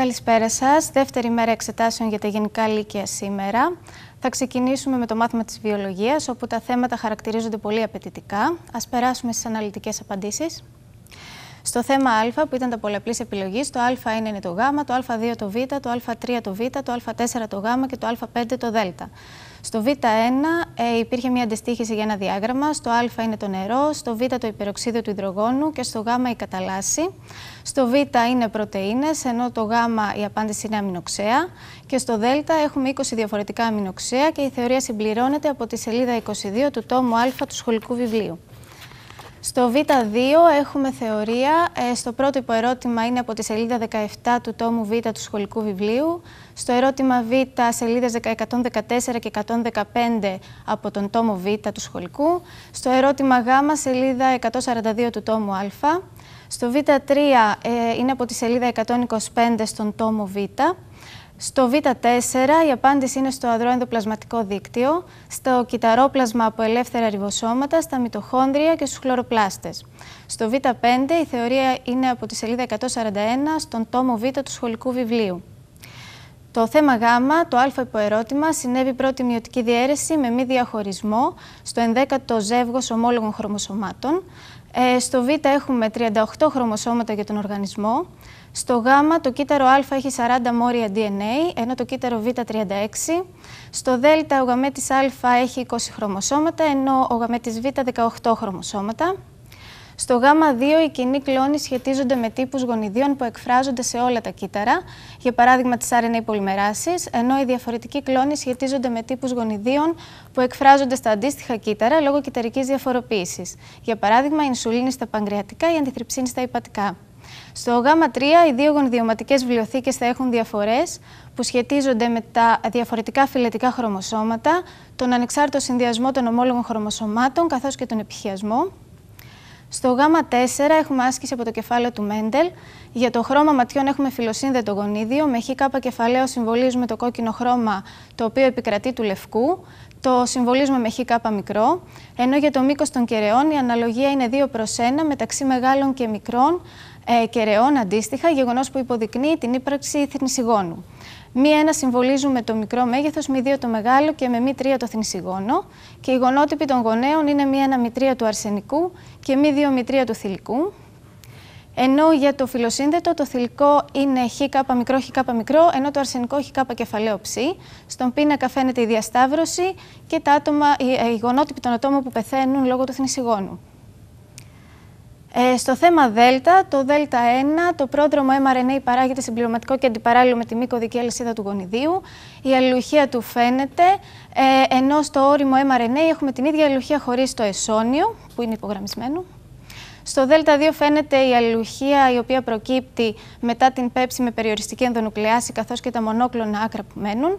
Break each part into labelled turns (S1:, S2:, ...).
S1: Καλησπέρα σας. Δεύτερη μέρα εξετάσεων για τα Γενικά Λύκεια σήμερα. Θα ξεκινήσουμε με το μάθημα της βιολογίας, όπου τα θέματα χαρακτηρίζονται πολύ απαιτητικά. Ας περάσουμε στις αναλυτικές απαντήσεις. Στο θέμα Α, που ήταν τα πολλαπλής επιλογής, το Α1 είναι το Γ, το Α2 το Β, το Α3 το Β, το Α4 το Γ και το Α5 το Δ. Στο Β1 ε, υπήρχε μια αντιστοίχηση για ένα διάγραμμα, στο Α είναι το νερό, στο Β το υπεροξίδιο του υδρογόνου και στο Γ η καταλάση. Στο Β είναι πρωτεΐνες, ενώ το Γ η απάντηση είναι αμινοξέα και στο Δ έχουμε 20 διαφορετικά αμινοξέα και η θεωρία συμπληρώνεται από τη σελίδα 22 του τόμου Α του σχολικού βιβλίου. Στο Β2 έχουμε θεωρία. Ε, στο πρώτο ερώτημα είναι από τη σελίδα 17 του τόμου Β του σχολικού βιβλίου. Στο ερώτημα Β, σελίδες 114 και 115 από τον τόμο Β του σχολικού. Στο ερώτημα Γ, σελίδα 142 του τόμου Α. Στο Β3 ε, είναι από τη σελίδα 125 στον τόμο Β. Στο Β4 η απάντηση είναι στο αδρό δίκτυο, στο κυταρόπλασμα από ελεύθερα ριβοσώματα, στα μυτοχόνδρια και στους χλωροπλάστες. Στο Β5 η θεωρία είναι από τη σελίδα 141 στον τόμο Β του σχολικού βιβλίου. Το θέμα Γ, το α υποερώτημα, συνέβη πρώτη μειωτική διαίρεση με μη διαχωρισμό στο 11ο ζεύγος ομόλογων χρωμοσωμάτων. Ε, στο Β έχουμε 38 χρωμοσώματα για τον οργανισμό. Στο Γ το κύτταρο Α έχει 40 μόρια DNA, ενώ το κύτταρο Β 36. Στο Δ ο γαμέτης Α έχει 20 χρωμοσώματα, ενώ ο γαμέτης Β 18 χρωμοσώματα. Στο Γ2 οι κοινοί κλόνοι σχετίζονται με τύπους γονιδίων που εκφράζονται σε όλα τα κύτταρα, για παράδειγμα τις RNA πολυμεράσεις, ενώ οι διαφορετικοί κλόνοι σχετίζονται με τύπους γονιδίων που εκφράζονται στα αντίστοιχα κύτταρα λόγω κυτταρικής διαφοροποίησης, για παράδειγμα η ινσουλίνη στα πανκρεατικά ή αντιθρυψίνη στα υπατικά. Στο ΓΑΜΑ 3 οι δύο γονιδιωματικές βιβλιοθήκες θα έχουν διαφορές που σχετίζονται με τα διαφορετικά φυλετικά χρωμοσώματα, τον ανεξάρτητο συνδυασμό των ομόλογων χρωμοσωμάτων, καθώς και τον επιχειασμό. Στο ΓΑΜΑ 4 έχουμε άσκηση από το κεφάλαιο του Μέντελ. Για το χρώμα ματιών έχουμε φιλοσύνδετο γονίδιο. Με ΧΚ κεφαλαίο συμβολίζουμε το κόκκινο χρώμα το οποίο επικρατεί του λευκού. Το συμβολίζουμε με χ μικρό. Ενώ για το μήκος των κεραιών η αναλογία είναι 2 προ 1 μεταξύ μεγάλων και μικρών ε, κεραιών αντίστοιχα, γεγονός που υποδεικνύει την ύπαρξη θνησιγόνου. Μη ένα συμβολίζουμε το μικρό μεγεθος μη δύο το μεγάλο και με μη τρία το θνησιγόνο. Και οι γονότυποι των γονέων είναι μη ένα μη τρία του αρσενικού και μη δύο μη τρία του θηλυκού. Ενώ για το φιλοσύνδετο το θηλυκό είναι χ μικρό, μικρό, ενώ το αρσενικό χ κεφαλαίο ψ. Στον πίνακα φαίνεται η διασταύρωση και τα άτομα, οι ε, γονότυποι των ατόμων που πεθαίνουν λόγω του θνησιγόνου. Ε, στο θέμα ΔΕΛΤΑ, το ΔΕΛΤΑ1, το πρόδρομο mRNA παράγεται συμπληρωματικό και αντιπαράλληλο με τη μη κωδική αλυσίδα του γονιδίου. Η αλληλουχία του φαίνεται, ε, ενώ στο όριμο mRNA έχουμε την ίδια αλληλουχία χωρίς το εσόνιο, που είναι υπογραμμισμένο. Στο ΔΕΛΤΑ2 φαίνεται η αλληλουχία η οποία προκύπτει μετά την πέψη με περιοριστική ενδονουκλεάση καθώς και τα μονόκλωνα άκρα που μένουν.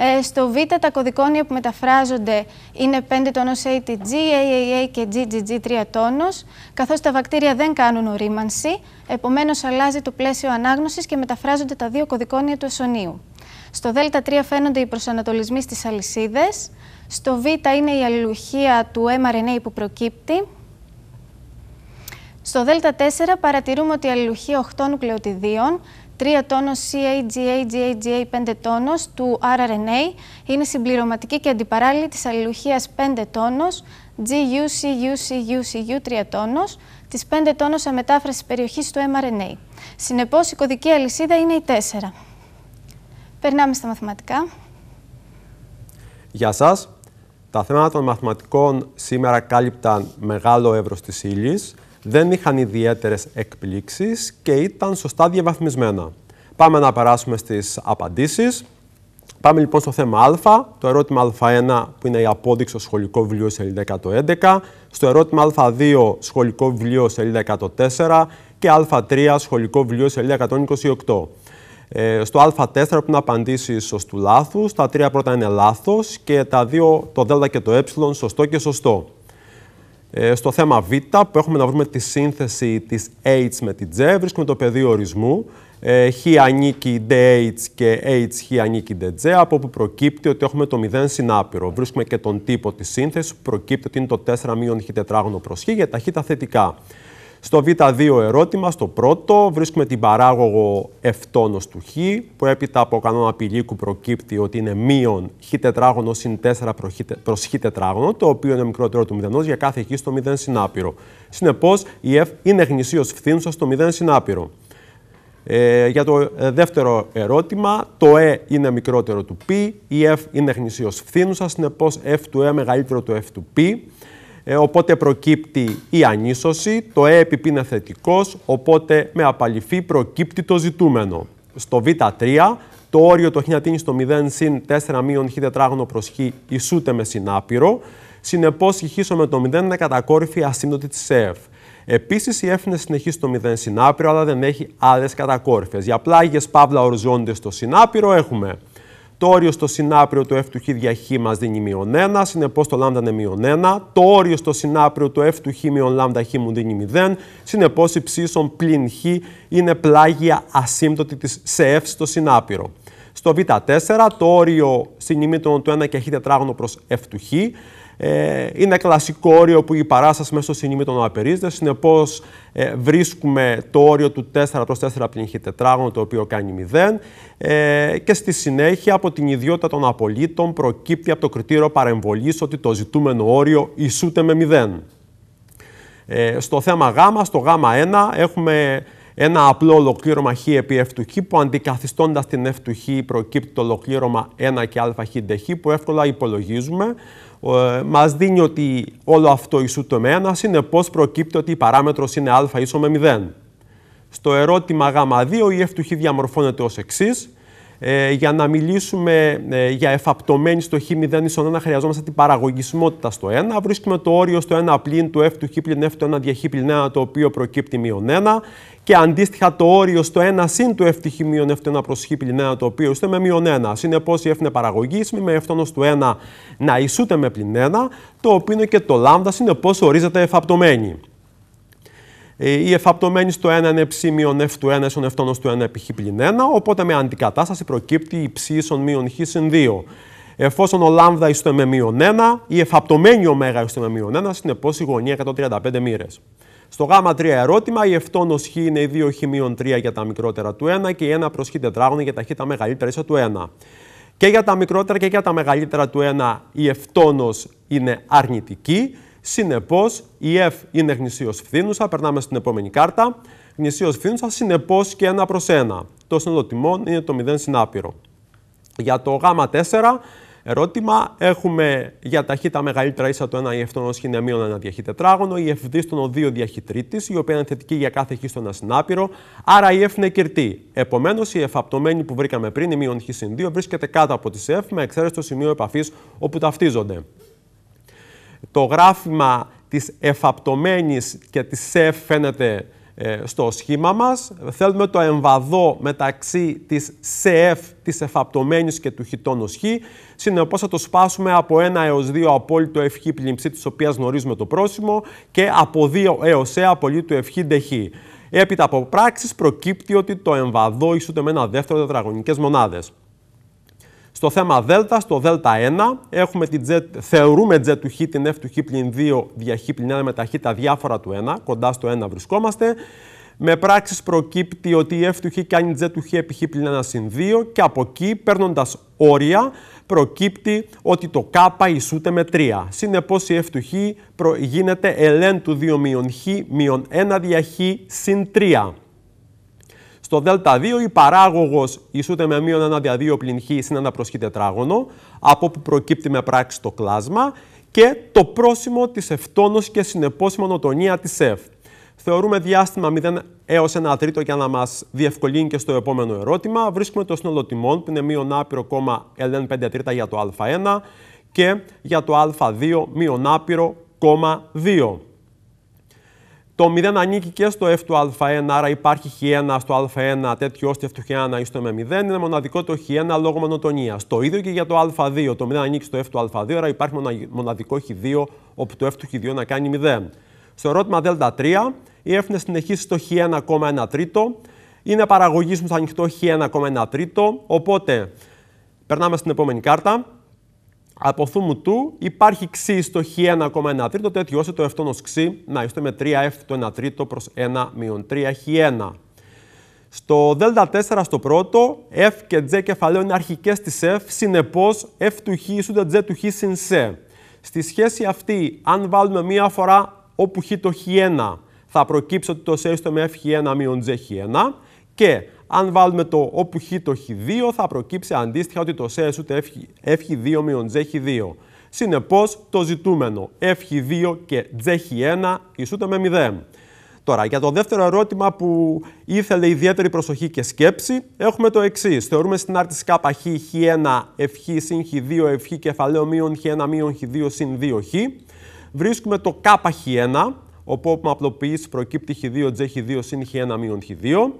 S1: Ε, στο Β τα κωδικόνια που μεταφράζονται είναι 5 τόνος ATG, AAA και GGG 3 τόνος, καθώς τα βακτήρια δεν κάνουν ορίμανση, επομένως αλλάζει το πλαίσιο ανάγνωσης και μεταφράζονται τα δύο κωδικόνια του εσονίου. Στο Δ3 φαίνονται οι προσανατολισμοί στις αλυσίδες, στο Β είναι η αλληλουχία του mRNA που προκύπτει, στο Δ4 παρατηρούμε ότι η αλληλουχία 8 νουκλεοτιδίων 3 τόνο CAGAGAGA 5 τόνος του RRNA είναι συμπληρωματική και αντιπαράλληλη της αλληλουχίας 5 τόνο gucucucu 3 τόνο, της 5 τόνος αμετάφρασης περιοχής του mRNA. Συνεπώς η κωδική αλυσίδα είναι η 4. Περνάμε στα μαθηματικά.
S2: Γεια σας. Τα θέματα των μαθηματικών σήμερα κάλυπταν μεγάλο εύρος της ύλης δεν είχαν ιδιαίτερες εκπλήξεις και ήταν σωστά διαβαθμισμένα. Πάμε να περάσουμε στις απαντήσεις. Πάμε λοιπόν στο θέμα Α, το ερώτημα Α1 που είναι η απόδειξη σχολικό βιβλίο σελίδα 111, στο ερώτημα Α2 σχολικό βιβλίο σελίδα 104 και Α3 σχολικό βιβλίο σελίδα 128. Ε, στο Α4 που είναι απαντήσει σωστού λάθους, τα τρία πρώτα είναι λάθος και τα δύο το Δ και το Ε σωστό και σωστό. Ε, στο θέμα Β, που έχουμε να βρούμε τη σύνθεση της H με τη J, βρίσκουμε το πεδίο ορισμού. Ε, χ ανήκει DH και H χ ανήκει DJ, από όπου προκύπτει ότι έχουμε το 0 συνάπειρο. Βρίσκουμε και τον τύπο της σύνθεσης, που προκύπτει ότι είναι το 4 μείον χ τετράγωνο προς χ για τα θετικά. Στο Β2 ερώτημα, στο πρώτο, βρίσκουμε την παράγωγο ευτόνος του Χ, που έπειτα από κανόνα πηλίκου προκύπτει ότι είναι μείον Χ τετράγωνο συν 4 προς Χ τετράγωνο, το οποίο είναι μικρότερο του μηδενός για κάθε Χ στο μηδέν συνάπειρο. Συνεπώς, η F είναι γνησίως φθήνουσα στο μηδέν συνάπειρο. Ε, για το ε, δεύτερο ερώτημα, το E είναι μικρότερο του π, η F είναι γνησίως φθήνουσα, συνεπώς F του E μεγαλύτερο του F του π. Ε, οπότε προκύπτει η ανίσωση, το ε είναι θετικός, οπότε με απαλληφή προκύπτει το ζητούμενο. Στο β3 το όριο το χ να τίνει στο 0 συν 4 μείον χ τετράγωνο προς χ ισούται με συνάπειρο. Συνεπώς η χ με το 0 είναι κατακόρυφη ασύμπτωτη της ΕΕΦ. Επίσης, η F είναι συνεχής στο 0 συνάπειρο, αλλά δεν έχει άλλες κατακόρυφες. Για πλάγιες παύλα οριζόντιες στο συνάπειρο έχουμε το όριο στο συνάπριο του f του χ δια χ μας δίνει μείον 1, συνεπώς το λάμδα είναι μείον 1. Το όριο στο συνάπριο του f του χ μείον λάμδα χ μου δίνει 0, συνεπώς η ψήσον πλην χ είναι πλάγια ασύμπτωτη της σε f στο συνάπριο. Στο β4 το όριο συνειμήτων του 1 και χ τετράγωνο προς f του χ ε, είναι κλασικό όριο που η παράσταση μέσα στο συνήμι τον απερίζεται. Συνεπώς, ε, βρίσκουμε το όριο του 4 προ 4 πλην τετράγωνο, το οποίο κάνει 0. Ε, και στη συνέχεια, από την ιδιότητα των απολύτων, προκύπτει από το κριτήριο παρεμβολής ότι το ζητούμενο όριο ισούται με 0. Ε, στο θέμα Γ, στο Γ1, έχουμε ένα απλό ολοκλήρωμα χ επί f που αντικαθιστώντας την f του προκύπτει το ολοκλήρωμα 1 και α χ που εύκολα υπολογίζουμε. Ε, μας δίνει ότι όλο αυτό ισού το με ένα, συνεπώ προκύπτει ότι η παράμετρος είναι α ίσο με 0. Στο ερώτημα Γ2 η ευτουχή διαμορφώνεται ως εξής ε, για να μιλήσουμε ε, για εφαπτωμένη στο χ 0 ίσον 1 χρειαζόμαστε την παραγωγισμότητα στο 1. Βρίσκουμε το όριο στο 1 πλήν του f του χ πλήν f του 1 δια χ πλήν 1 το οποίο προκύπτει μείον 1 και αντίστοιχα το όριο στο 1 συν του f του χ μείον f του 1 προς χ πλήν 1 το οποίο ισούται με μείον 1. Συνεπώς η f είναι παραγωγίσμη με εφτόνο του 1 να ισούται με πλήν 1 το οποίο είναι και το λάμδα συνεπώς ορίζεται εφαπτωμένη η ε, εφαπτωμένη στο 1 είναι ψ μείον f του 1 ίσον ευτόνο του 1 επί χ πλην 1, οπότε με αντικατάσταση προκύπτει η ψ ίσον μείον χ συν 2. Εφόσον ο λάμδα ίσον με μείον 1, η εφαπτωμένη ω ίσον με μείον 1, συνεπώς η γωνία 135 μοίρες. Στο γάμα 3 ερώτημα, η ευτόνος χ είναι η 2 χ μείον 3 για τα μικρότερα του 1 και η 1 προς χ τετράγωνο για τα χ τα μεγαλύτερα ίσα του 1. Και για τα μικρότερα και για τα μεγαλύτερα του 1 η ευτόνος είναι αρνητική Συνεπώς, η F είναι γνησίως φθήνουσα. Περνάμε στην επόμενη κάρτα. Γνησίως φθήνουσα, συνεπώς και 1 προ 1. Το σύνολο τιμών είναι το 0 συνάπειρο. Για το Γ4, ερώτημα, έχουμε για ταχύτητα μεγαλύτερα ίσα το 1 η ω είναι μείον ενα διαχύ τετράγωνο, η FD στον 2 διαχύ τρίτης, η οποία είναι θετική για κάθε χ στον ένα άρα η F είναι κερτή. Επομένως, η εφαπτωμένη που βρήκαμε πριν, η μείον χ συν 2, βρίσκεται κάτω από τη F με εξαίρεση το σημείο επαφής όπου ταυτίζονται. Το γράφημα της εφαπτωμένης και της σεφ φαίνεται ε, στο σχήμα μας. Θέλουμε το εμβαδό μεταξύ της σεφ, της εφαπτωμένης και του χιτόνος χ. Συνεπώς θα το σπάσουμε από 1 έως 2 απόλυτο ευχή πλήμψη, της οποίας γνωρίζουμε το πρόσημο, και από 2 έως ε απολύτου ευχή ντεχ. Έπειτα από πράξεις προκύπτει ότι το εμβαδό ισούται με ένα δεύτερο τετραγωνικές μονάδες. Στο θέμα ΔΕΛΤΑ, στο ΔΕΛΤΑ 1 έχουμε την Z, θεωρούμε Z του Χ την F του Χ πλην 2 δια Χ πλην 1 με τα Χ τα διάφορα του 1, κοντά στο 1 βρισκόμαστε. Με πράξεις προκύπτει ότι η F του Χ κάνει Z του Χ επί Χ πλην 1 συν 2 και από εκεί παίρνοντας όρια προκύπτει ότι το K ισούται με 3. Συνεπώς η F του Χ γίνεται ΕΛΕΝ του 2 μείον Χ μείον 1 δια Χ συν 3. Στο ΔΕΛΤΑ 2 η παράγωγος ισούται με μείον 1 δια 2 πλην χ συν 1 προς χ τετράγωνο, από όπου προκύπτει με πράξη το κλάσμα και το πρόσημο της εφτόνος και συνεπώς μονοτονία της ΕΦ. Θεωρούμε διάστημα 0 έω 1 τρίτο για να μας διευκολύνει και στο επόμενο ερώτημα. Βρίσκουμε το σύνολο τιμών που είναι μείον άπειρο κόμμα ln 5 τρίτα για το α1 και για το α2 μείον άπειρο κόμμα 2. Το 0 ανήκει και στο F του Α1, άρα υπάρχει Χ1 στο Α1 τέτοιο ώστε F1 στο με 0. Είναι μοναδικό το Χ1 λόγω μονοτονίας. Το ίδιο και για το Α2. Το 0 ανήκει στο F του Α2, άρα υπάρχει μοναδικό Χ2 όπου το F του Χ2 να κάνει 0. Στο ερωτημα ΔΕΛΤΑ Δ3, η F είναι συνεχίσει στο Χ1,1 τρίτο. Είναι παραγωγής μου στο ανοιχτό Χ1,1 τρίτο. Οπότε περνάμε στην επόμενη κάρτα. Από θούμου του υπάρχει ξύ στο χ 1,1 τρίτο, τέτοιο ώστε το εφτόνο ξύ να είστε με 3f το 1 τρίτο προς 1 μείον 3 χ1. Στο Δ4 στο πρώτο, F και J κεφαλαίων είναι αρχικές της F, συνεπώ F του Χ ισούται τζ του Χ συν C. Στη σχέση αυτή, αν βάλουμε μία φορά όπου Χ το Χ1, θα προκύψει ότι το C με F Χ1 μείον Χ1 και αν βάλουμε το όπου χ το χ2, θα προκύψει αντίστοιχα ότι το σου ουτε φ2 μείον 2. Συνεπώς το ζητούμενο φ2 και τζχ 1 ισούται με 0. Τώρα, για το δεύτερο ερώτημα που ήθελε ιδιαίτερη προσοχή και σκέψη, έχουμε το εξής. Θεωρούμε στην άρτηση ΚΧ χ1 φχ συν χ2 φχ κεφαλαίο μείον χ1 μείον χ2 συν 2 χ. Βρίσκουμε το κχ1, όπου με απλοποιήσει προκύπτει χ2 τζέχη 2 συν χ1 μείον χ2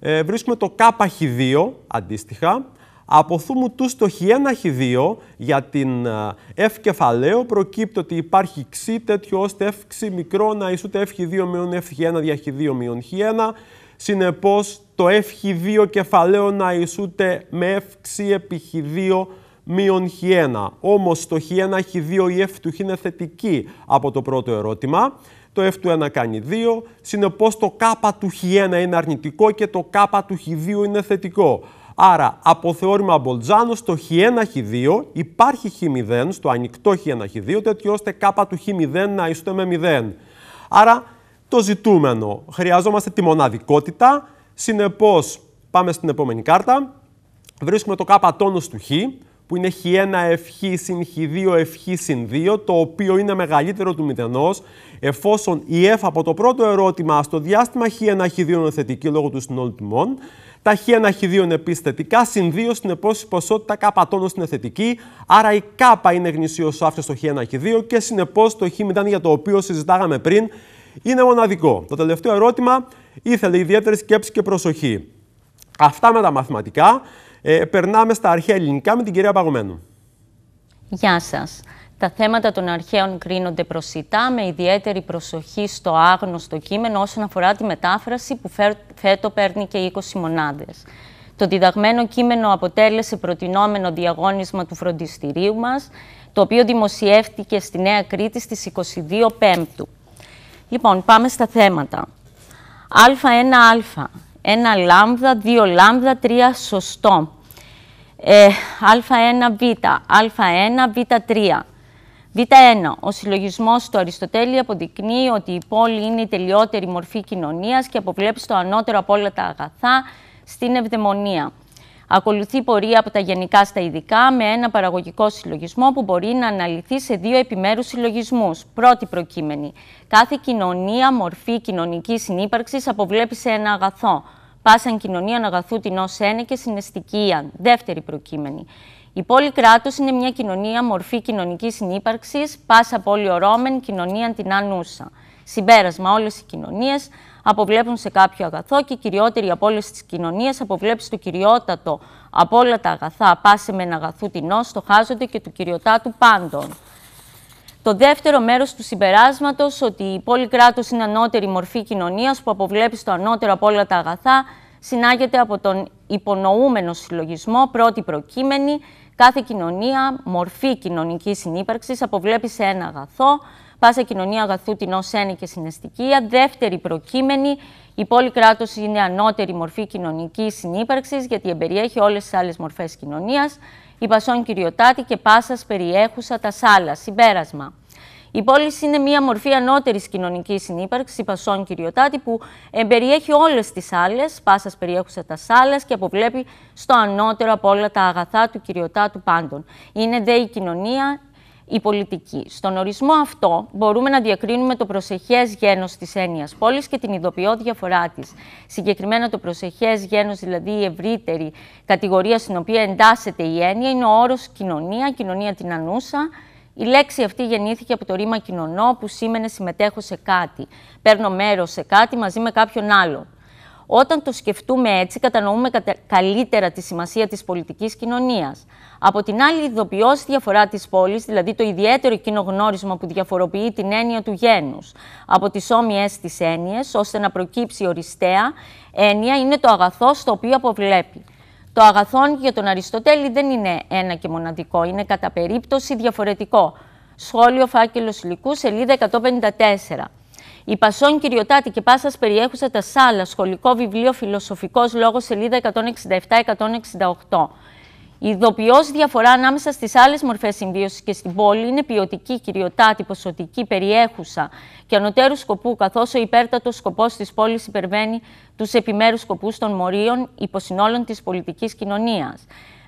S2: ε, βρίσκουμε το ΚΧ2 αντίστοιχα, από θούμου του το Χ1Χ2 για την ε, F κεφαλαίο προκύπτει ότι υπάρχει ξ τέτοιο ώστε F μικρό να ισούται Fχ2 μειον Fχ1 δια Χ2 μειον Χ1. Συνεπώς το Fχ2 κεφαλαίο να ισούται με Ξ επί Χ2 μείον Χ1. Όμως το Χ1, Χ2, η F του Χ είναι θετική από το πρώτο ερώτημα το F1 του κάνει 2, συνεπώς το K του Χ1 είναι αρνητικό και το K του Χ2 είναι θετικό. Άρα, από θεώρημα Μπολτζάνο, στο Χ1, Χ2 υπάρχει Χ0, στο ανοιχτό Χ1, Χ2, τέτοιο ώστε K του Χ0 να ισούται με 0. Άρα, το ζητούμενο. Χρειαζόμαστε τη μοναδικότητα. συνεπω πάμε στην επόμενη κάρτα. Βρίσκουμε το K τόνος του Χ που είναι χ1 ευχή συν χ2 ευχή συν 2, το οποίο είναι μεγαλύτερο του μηδενός, εφόσον η f από το πρώτο ερώτημα στο διάστημα χ1 χ2 είναι θετική λόγω του συνόλου μον. τα χ1 χ2 είναι επίση θετικά, συν 2 συνεπώ η ποσότητα κ τόνο είναι θετική, άρα η κ είναι γνησίω άφιο στο χ1 χ2 και συνεπώς το χ0 για το οποίο συζητάγαμε πριν είναι μοναδικό. Το τελευταίο ερώτημα ήθελε ιδιαίτερη σκέψη και προσοχή. Αυτά με τα μαθηματικά. Ε, περνάμε στα αρχαία ελληνικά με την κυρία Παγωμένου.
S3: Γεια σας. Τα θέματα των αρχαίων κρίνονται προσιτά, με ιδιαίτερη προσοχή στο άγνωστο κείμενο όσον αφορά τη μετάφραση που φέτο παίρνει και 20 μονάδες. Το διδαγμένο κείμενο αποτέλεσε προτινόμενο διαγώνισμα του φροντιστηρίου μας, το οποίο δημοσιεύτηκε στη Νέα Κρήτη στις 22 Πέμπτου. Λοιπόν, πάμε στα θέματα. Α1α ένα λάμδα, δύο λάμδα, τρία σωστό. Ε, α1, β, α1, β3. Β1. Ο συλλογισμός του Αριστοτέλη αποδεικνύει ότι η πόλη είναι η τελειότερη μορφή κοινωνίας και αποβλέπει το ανώτερο από όλα τα αγαθά στην ευδαιμονία. Ακολουθεί πορεία από τα γενικά στα ειδικά με ένα παραγωγικό συλλογισμό που μπορεί να αναλυθεί σε δύο επιμέρους συλλογισμούς. Πρώτη προκείμενη. Κάθε κοινωνία, μορφή κοινωνικής συνύπαρξης αποβλέπει σε ένα αγαθό. Πάσαν κοινωνία αγαθού την ως ένα και συναισθηκίαν. Δεύτερη προκείμενη. Η πόλη κράτος είναι μια κοινωνία μορφή κοινωνικής συνύπαρξης, πάσα πόλη ορόμεν κοινωνία την ανούσα. Συμπέρασμα, όλες οι κοινωνίες αποβλέπουν σε κάποιο αγαθό και κυριότερη από όλε τι κοινωνίε αποβλέψει το κυριότατο από όλα τα αγαθά. Πάσε με ένα αγαθού τεινό, χάζονται και του κυριοτάτου πάντων. Το δεύτερο μέρος του συμπεράσματος, ότι η πόλη κράτος είναι ανώτερη μορφή κοινωνίας που αποβλέπει στο ανώτερο από όλα τα αγαθά, συνάγεται από τον υπονοούμενο συλλογισμό, πρώτη προκείμενη, Κάθε κοινωνία, μορφή κοινωνικής συνύπαρξης, αποβλέπει σε ένα αγαθό. Πάσα κοινωνία αγαθού την ως και συναισθηκία. Δεύτερη προκείμενη, η πόλη κράτος είναι ανώτερη μορφή κοινωνικής συνύπαρξης, γιατί εμπεριέχει όλες τις άλλες μορφές κοινωνίας. Η πασόν κυριοτάτη και πάσας περιέχουσα τα σάλα. Συμπέρασμα. Η πόλη είναι μια μορφή ανώτερης κοινωνικής συνύπαρξης, πασών κυριοτάτη, που περιέχει όλες τις άλλε, πάσας περιέχουσα τα σάλες και αποβλέπει στο ανώτερο από όλα τα αγαθά του κυριοτάτου πάντων. Είναι δε η κοινωνία, η πολιτική. Στον ορισμό αυτό μπορούμε να διακρίνουμε το προσεχές γένος της έννοιας πόλης και την ειδοποιώ διαφορά της. Συγκεκριμένα, το προσεχές γένος, δηλαδή η ευρύτερη κατηγορία στην οποία εντάσσεται η έννοια, είναι ο όρος κοινωνία, κοινωνία την ανούσα, η λέξη αυτή γεννήθηκε από το ρήμα κοινωνώ, που σήμαινε συμμετέχω σε κάτι. Παίρνω μέρος σε κάτι μαζί με κάποιον άλλον. Όταν το σκεφτούμε έτσι, κατανοούμε καλύτερα τη σημασία της πολιτικής κοινωνίας. Από την άλλη, ειδοποιώς στη διαφορά της πόλης, δηλαδή το ιδιαίτερο κοινογνώρισμα που διαφοροποιεί την έννοια του γένους από τις όμοιες της έννοιες, ώστε να προκύψει οριστέα έννοια, είναι το αγαθό στο οποίο αποβλέπει. Το αγαθόν για τον Αριστοτέλη δεν είναι ένα και μοναδικό, είναι κατά περίπτωση διαφορετικό. Σχόλιο φάκελος υλικού, σελίδα 154. Η Πασόν Κυριοτάτη και Πάσας περιέχουσα τα σάλα, σχολικό βιβλίο, φιλοσοφικός λόγος, σελίδα 167-168. Η Ειδοποιώ διαφορά ανάμεσα στις άλλες μορφές συμβίωσης και στην πόλη είναι ποιοτική, κυριοτάτη, ποσοτική, περιέχουσα και ανωτέρους σκοπού, καθώς ο υπέρτατος σκοπός της πόλης υπερβαίνει τους επιμέρους σκοπούς των μορίων υποσυνόλων της πολιτικής κοινωνίας.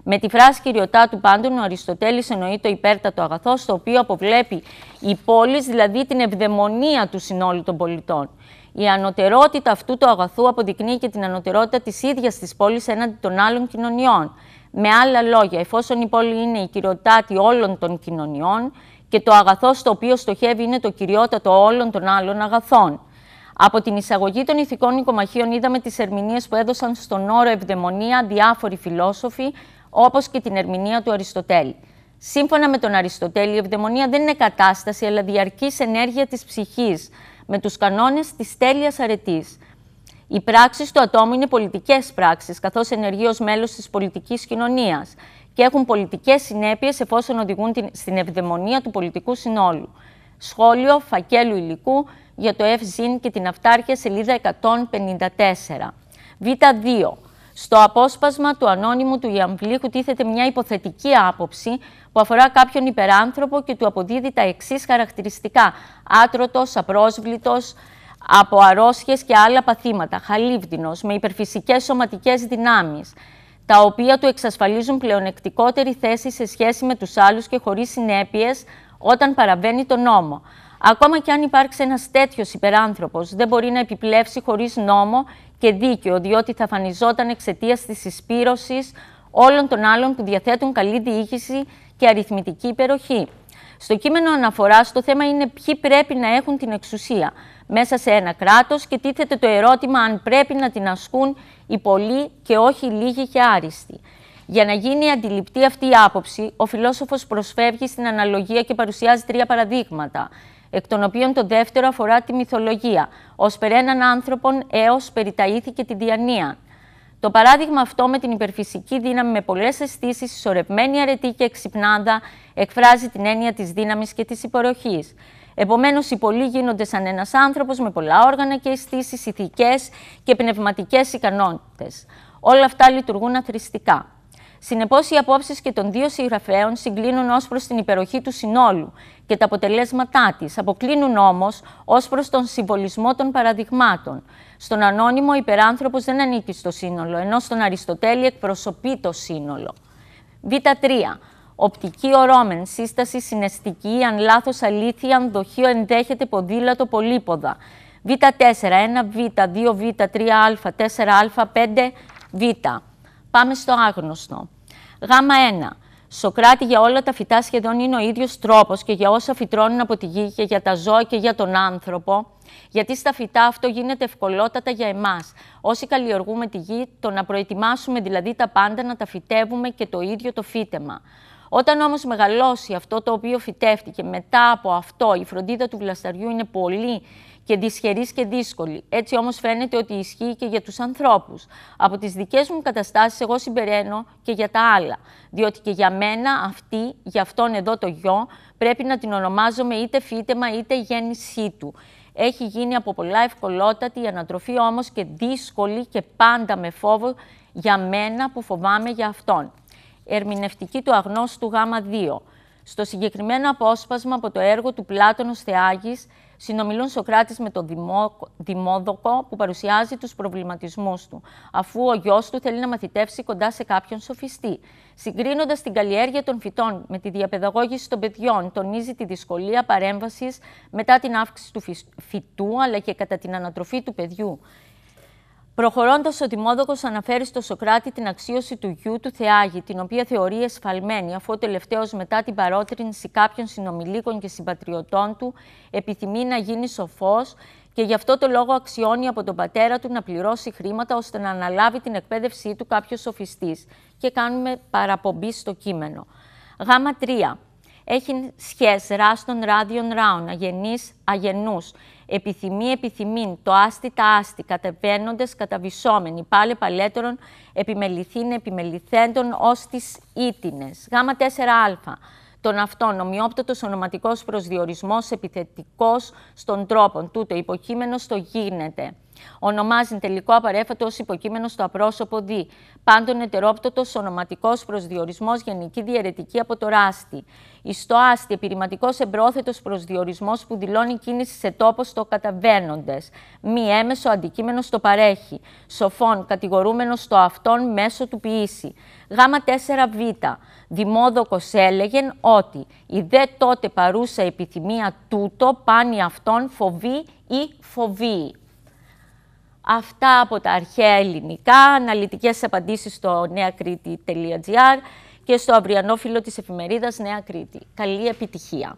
S3: Με τη φράση κυριωτά του πάντων, ο Αριστοτέλης εννοεί το υπέρτατο αγαθός, στο οποίο αποβλέπει η πόλη, δηλαδή την ευδαιμονία του συνόλου των πολιτών. Η ανωτερότητα αυτού του αγαθού αποδεικνύει και την ανωτερότητα της ίδιας της πόλης έναντι των άλλων κοινωνιών. Με άλλα λόγια, εφόσον η πόλη είναι η κυριοτάτη όλων των κοινωνιών και το αγαθός στο οποίο στοχεύει είναι το κυριότατο όλων των άλλων αγαθών. Από την εισαγωγή των ηθικών οικομαχίων είδαμε τις ερμηνείες που έδωσαν στον όρο ευδαιμονία διάφοροι φιλόσοφοι, όπως και την ερμηνεία του Αριστοτέλη. Σύμφωνα με τον Αριστοτέλη, η ευδαιμονία δεν είναι κατάσταση, αλλά διαρκής ενέργεια της ψυχής, με τους κανόνες της τέλειας αρετής. Οι πράξεις του ατόμου είναι πολιτικές πράξεις, καθώς ενεργεί ως μέλος της πολιτικής κοινωνίας και έχουν πολιτικές συνέπειες εφόσον οδηγούν την, στην ευδαιμονία του πολιτικού συνόλου. Σχόλιο φακέλου υλικού για το ΕΦΖΙΝ και την αυτάρχεια σελίδα 154. Β2. Στο απόσπασμα του ανώνυμου του Ιαμβλίχου τίθεται μια υποθετική άποψη που αφορά κάποιον υπεράνθρωπο και του αποδίδει τα εξής χαρακτηριστικά. Άτρωτος, απρόσβλητος, από αρρώστιες και άλλα παθήματα, χαλίβδινος, με υπερφυσικές σωματικές δυνάμεις, τα οποία του εξασφαλίζουν πλεονεκτικότερη θέση σε σχέση με τους άλλους και χωρίς συνέπειες όταν παραβαίνει τον νόμο. Ακόμα και αν υπάρξει ένας τέτοιος υπεράνθρωπος, δεν μπορεί να επιπλέψει χωρίς νόμο και δίκαιο, διότι θα φανιζόταν εξαιτίας της συσπήρωση όλων των άλλων που διαθέτουν καλή διοίκηση και αριθμητική υπεροχή. Στο κείμενο αναφοράς το θέμα είναι ποιοι πρέπει να έχουν την εξουσία μέσα σε ένα κράτος και τίθεται το ερώτημα αν πρέπει να την ασκούν οι πολλοί και όχι οι λίγοι και άριστοι. Για να γίνει αντιληπτή αυτή η άποψη, ο φιλόσοφος προσφεύγει στην αναλογία και παρουσιάζει τρία παραδείγματα, εκ των οποίων το δεύτερο αφορά τη μυθολογία, ως περί έναν άνθρωπον έως περιταήθηκε τη διανία. Το παράδειγμα αυτό με την υπερφυσική δύναμη με πολλές αισθήσεις, ισορρευμένη αρετή και εξυπνάδα, εκφράζει την έννοια της δύναμης και της υποροχή. Επομένως, οι πολλοί γίνονται σαν ένας άνθρωπος με πολλά όργανα και αισθήσεις, ηθικές και πνευματικές ικανότητες. Όλα αυτά λειτουργούν αθρηστικά. Συνεπώς, οι απόψεις και των δύο συγγραφέων συγκλίνουν ως προς την υπεροχή του συνόλου και τα αποτελέσματά της, αποκλίνουν όμως ως προς τον συμβολισμό των παραδειγμάτων. Στον ανώνυμο, ο υπεράνθρωπος δεν ανήκει στο σύνολο, ενώ στον Αριστοτέλη εκπροσωπεί το σύνολο. Β3. Οπτική ορόμεν, σύσταση συναισθητική, αν λάθος αλήθεια, αν δοχείο ενδέχεται ποδήλατο πολύποδα. Β4, 1β, 2β, 3α, 4α, 5β. Πάμε στο άγνωστο. Γάμα 1. Σοκράτη για όλα τα φυτά σχεδόν είναι ο ίδιος τρόπος και για όσα φυτρώνουν από τη γη και για τα ζώα και για τον άνθρωπο, γιατί στα φυτά αυτό γίνεται ευκολότατα για εμάς, Όσοι καλλιεργούμε τη γη, το να προετοιμάσουμε δηλαδή τα πάντα, να τα φυτεύουμε και το ίδιο το φύτεμα. Όταν όμως μεγαλώσει αυτό το οποίο φυτεύτηκε μετά από αυτό, η φροντίδα του γλασταριού είναι πολύ και δυσχερής και δύσκολη. Έτσι όμως φαίνεται ότι ισχύει και για τους ανθρώπους. Από τις δικές μου καταστάσεις, εγώ συμπεραίνω και για τα άλλα. Διότι και για μένα αυτή, για αυτόν εδώ το γιο, πρέπει να την ονομάζομαι είτε φύτεμα είτε γέννησή του. Έχει γίνει από πολλά ευκολότατη η ανατροφή όμως και δύσκολη και πάντα με φόβο για μένα που φοβάμαι για αυτόν ερμηνευτική του αγνώστου γάμα 2. Στο συγκεκριμένο απόσπασμα από το έργο του Πλάτωνος Θεάγης συνομιλούν Σοκράτης με τον Δημόδοκο που παρουσιάζει τους προβληματισμούς του, αφού ο γιος του θέλει να μαθητεύσει κοντά σε κάποιον σοφιστή. Συγκρίνοντας την καλλιέργεια των φυτών με τη διαπαιδαγώγηση των παιδιών, τονίζει τη δυσκολία παρέμβασης μετά την αύξηση του φυτού, αλλά και κατά την ανατροφή του παιδιού. Προχωρώντας, ο Τιμόδοκο αναφέρει στο Σοκράτη την αξίωση του γιου του Θεάγη, την οποία θεωρεί εσφαλμένη, αφού ο τελευταίος μετά την παρότρινση κάποιων συνομιλίκων και συμπατριωτών του επιθυμεί να γίνει σοφός και γι' αυτό το λόγο αξιώνει από τον πατέρα του να πληρώσει χρήματα ώστε να αναλάβει την εκπαίδευσή του κάποιος σοφιστής. Και κάνουμε παραπομπή στο κείμενο. Γάμα 3 έχει σχέση ράστον ράδιον ράουν, αγενείς αγενούς, επιθυμεί επιθυμεί, το άστι τα άστι, κατεβαίνοντες καταβυσσόμενοι, πάλε παλέτερον, επιμεληθήν επιμεληθέντων ως τις ήτινες. Γάμα 4α. Τον αυτόν, ομοιόπτωτος ονοματικός προσδιορισμός επιθετικός στον τρόπον, τούτο υποκείμενο στο γίνεται. Ονομάζει τελικό απαρέφατο ως υποκείμενο στο απρόσωπο δι. Πάντων ετερόπτωτος ονοματικός προσδιορισμός γενική διαιρετική από το ράστη. Ιστοάστη επιρηματικό εμπρόθετος προσδιορισμός που δηλώνει κίνηση σε τόπο στο καταβαίνοντες. Μη έμεσο αντικείμενο στο παρέχει. Σοφών κατηγορούμενο στο αυτόν μέσω του ποιήση. Γάμα 4β. Δημόδοκος έλεγεν ότι η δε τότε παρούσα επιθυμία τούτο πάνει αυτόν φοβή ή φοβή. Αυτά από τα αρχαία ελληνικά, αναλυτικές απαντήσεις στο νέακρήτη.gr και στο αυριανό φίλο της εφημερίδας Νέα Κρήτη. Καλή επιτυχία!